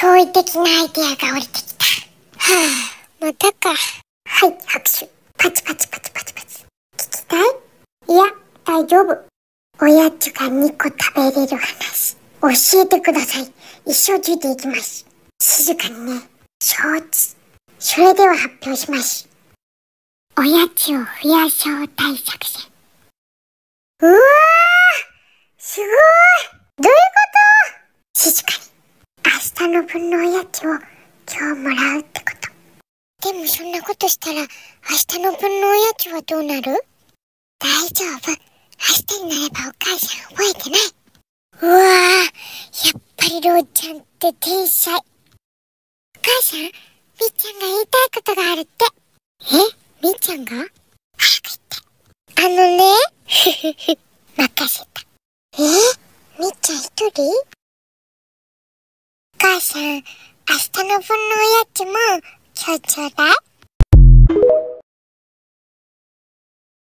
驚異的なアイデアが降りてきた。はぁ、あ、またか。はい、拍手。パチパチパチパチパチ。聞きたいいや、大丈夫。おやつが2個食べれる話。教えてください。一生ついていきます。静かにね。承知。それでは発表します。おやつを増やそう対策戦。うわーすごいどういうこと静かに。さんの分のおやつを今日もらうってことでもそんなことしたら明日の分のおやつはどうなる大丈夫明日になればお母さん覚えてないうわーやっぱりローちゃんって天才お母さんみーちゃんが言いたいことがあるってえみーちゃんが早く言って。あのね任せたえみっちゃん一人母さん、明日の分のおやつもょうちょうだい。